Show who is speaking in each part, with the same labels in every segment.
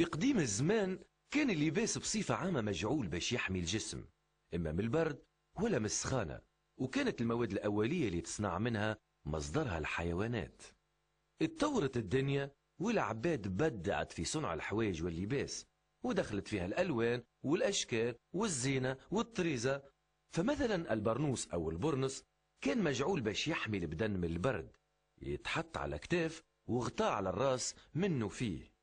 Speaker 1: في قديم الزمان كان اللباس بصفة عامة مجعول باش يحمي الجسم إما من البرد ولا من السخانة وكانت المواد الأولية اللي تصنع منها مصدرها الحيوانات اتطورت الدنيا والعباد بدعت في صنع الحوايج واللباس ودخلت فيها الألوان والأشكال والزينة والطريزة فمثلا البرنوس أو البرنس كان مجعول باش يحمي البدن من البرد يتحط على كتاف وغطاء على الراس منه فيه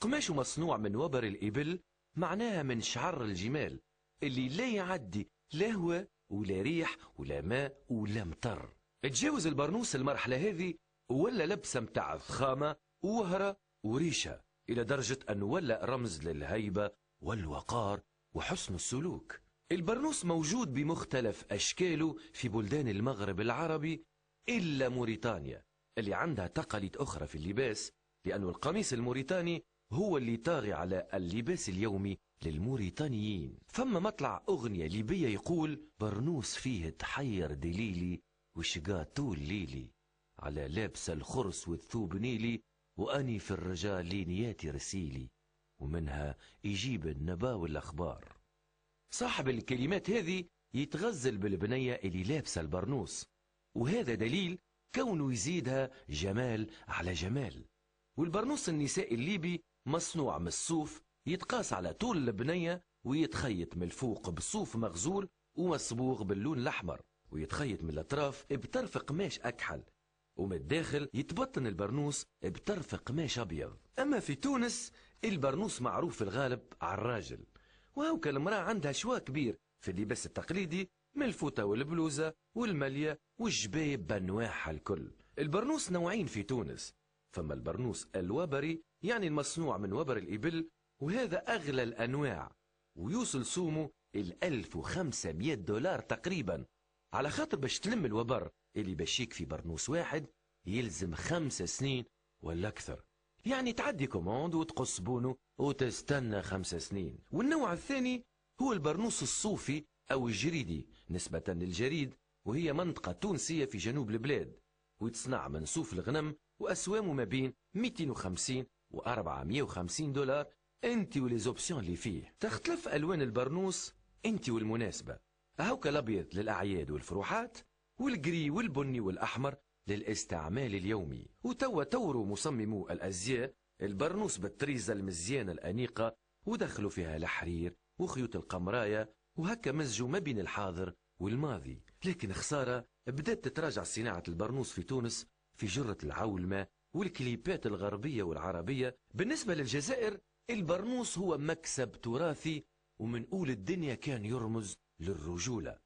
Speaker 1: قماش مصنوع من وبر الإبل معناها من شعر الجمال اللي لا يعدي لا هو ولا ريح ولا ماء ولا مطر تجاوز البرنوس المرحلة هذه ولا لبسة متاع ضخامة وهرة وريشة إلى درجة أن ولا رمز للهيبة والوقار وحسن السلوك البرنوس موجود بمختلف أشكاله في بلدان المغرب العربي إلا موريتانيا اللي عندها تقاليد أخرى في اللباس لأن القميص الموريتاني هو اللي طاغي على اللباس اليومي للموريتانيين فما مطلع أغنية ليبية يقول برنوس فيه تحير دليلي وشقا طول ليلي على لابس الخرس والثوب نيلي وأني في الرجال لينياتي رسيلي ومنها يجيب النبا والأخبار صاحب الكلمات هذه يتغزل بالبنية اللي لابسة البرنوس وهذا دليل كونه يزيدها جمال على جمال والبرنوس النسائي الليبي مصنوع من الصوف يتقاس على طول البنية ويتخيط من الفوق بصوف مغزول ومصبوغ باللون الأحمر ويتخيط من الأطراف بطرف قماش أكحل ومن الداخل يتبطن البرنوس بطرف قماش أبيض أما في تونس البرنوس معروف في الغالب على الراجل وهوك المرأة عندها شواء كبير في اللباس التقليدي من الفوطة والبلوزة والملية والجبايب بنواحها الكل البرنوس نوعين في تونس فما البرنوس الوبري يعني المصنوع من وبر الإبل وهذا أغلى الأنواع ويوصل سومه ال 1500 دولار تقريبا على خاطر باش تلم الوبر اللي باش في برنوس واحد يلزم خمس سنين ولا أكثر يعني تعدي كوموند وتقص بونو وتستنى خمس سنين والنوع الثاني هو البرنوس الصوفي أو الجريدي نسبة للجريد وهي منطقة تونسية في جنوب البلاد وتصنع صوف الغنم وأسوامه ما بين 250 و 450 دولار أنت وليزوبسيون اللي فيه تختلف ألوان البرنوس أنت والمناسبة هاوك الأبيض للأعياد والفروحات والجري والبني والأحمر للاستعمال اليومي وتوا طوروا مصممو الأزياء البرنوس بالطريزه المزيانة الأنيقة ودخلوا فيها الحرير وخيوط القمراية وهكا مزجوا ما بين الحاضر والماضي لكن خسارة بدأت تتراجع صناعة البرنوس في تونس في جرة العولمة والكليبات الغربية والعربية بالنسبة للجزائر البرنوس هو مكسب تراثي ومن أول الدنيا كان يرمز للرجولة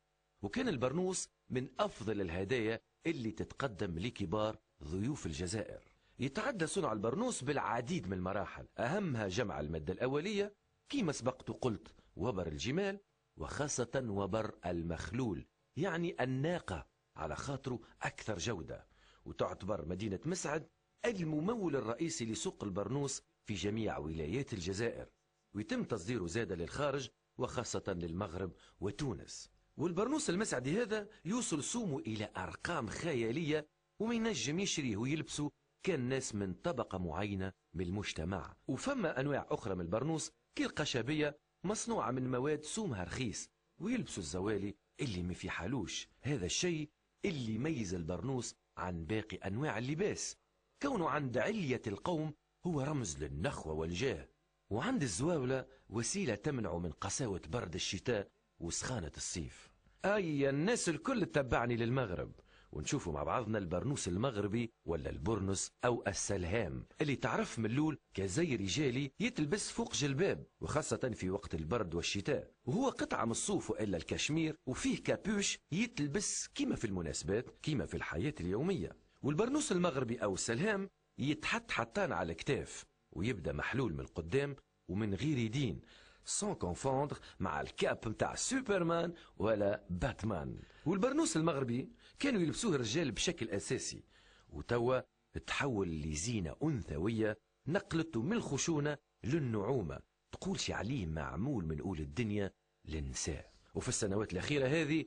Speaker 1: وكان البرنوس من أفضل الهدايا اللي تتقدم لكبار ضيوف الجزائر يتعدى صنع البرنوس بالعديد من المراحل أهمها جمع المادة الأولية كما سبقت قلت وبر الجمال وخاصة وبر المخلول يعني الناقة على خاطره أكثر جودة وتعتبر مدينة مسعد الممول الرئيسي لسوق البرنوس في جميع ولايات الجزائر ويتم تصديره زادة للخارج وخاصة للمغرب وتونس والبرنوس المسعدي هذا يوصل سومه إلى أرقام خيالية وما ينجم يشريه ويلبسه كان ناس من طبقة معينة من المجتمع وفما أنواع أخرى من البرنوس كالقشبية مصنوعة من مواد سومها رخيص ويلبسوا الزوالي اللي ما في حالوش هذا الشيء اللي يميز البرنوس عن باقي أنواع اللباس كونه عند علية القوم هو رمز للنخوة والجاه وعند الزواولة وسيلة تمنع من قساوة برد الشتاء وسخانة الصيف أي الناس الكل تبعني للمغرب ونشوفوا مع بعضنا البرنوس المغربي ولا البرنس أو السلهام اللي تعرف من اللول كزي رجالي يتلبس فوق جلباب وخاصة في وقت البرد والشتاء وهو قطعة من الصوف وإلا الكشمير وفيه كابوش يتلبس كيما في المناسبات كيما في الحياة اليومية والبرنوس المغربي أو السلهام يتحط حطان على الكتاف ويبدأ محلول من قدام ومن غير يدين سون كونفوندر مع الكاب متاع سوبرمان ولا باتمان والبرنوس المغربي كانوا يلبسوه الرجال بشكل أساسي وتوا تحول لزينة أنثوية نقلته من الخشونة للنعومة تقول شي عليه معمول من أول الدنيا للنساء وفي السنوات الأخيرة هذه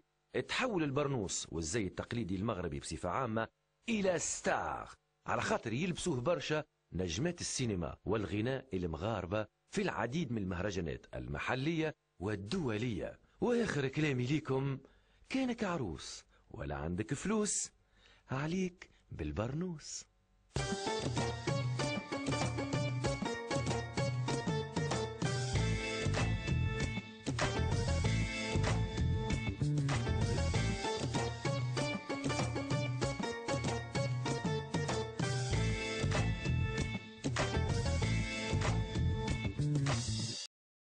Speaker 1: تحول البرنوس والزي التقليدي المغربي بصفة عامة إلى ستار على خاطر يلبسوه برشا نجمات السينما والغناء المغاربة في العديد من المهرجانات المحلية والدولية وآخر كلامي لكم كانك عروس ولا عندك فلوس عليك بالبرنوس